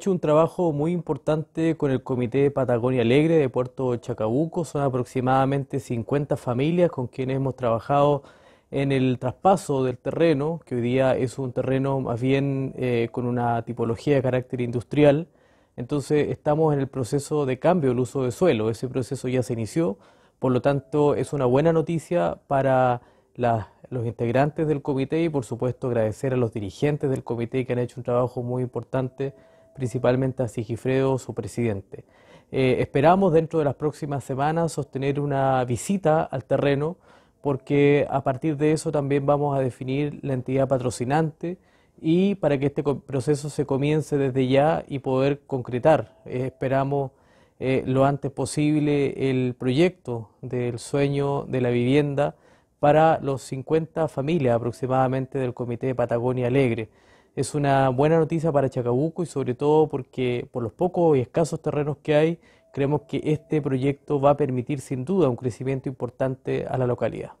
hecho un trabajo muy importante con el Comité Patagonia Alegre de Puerto Chacabuco. Son aproximadamente 50 familias con quienes hemos trabajado en el traspaso del terreno, que hoy día es un terreno más bien eh, con una tipología de carácter industrial. Entonces estamos en el proceso de cambio del uso de suelo. Ese proceso ya se inició, por lo tanto es una buena noticia para los integrantes del comité y por supuesto agradecer a los dirigentes del comité que han hecho un trabajo muy importante principalmente a Sigifredo, su presidente. Eh, esperamos dentro de las próximas semanas sostener una visita al terreno porque a partir de eso también vamos a definir la entidad patrocinante y para que este proceso se comience desde ya y poder concretar. Eh, esperamos eh, lo antes posible el proyecto del sueño de la vivienda para los 50 familias aproximadamente del Comité de Patagonia Alegre es una buena noticia para Chacabuco y sobre todo porque por los pocos y escasos terrenos que hay, creemos que este proyecto va a permitir sin duda un crecimiento importante a la localidad.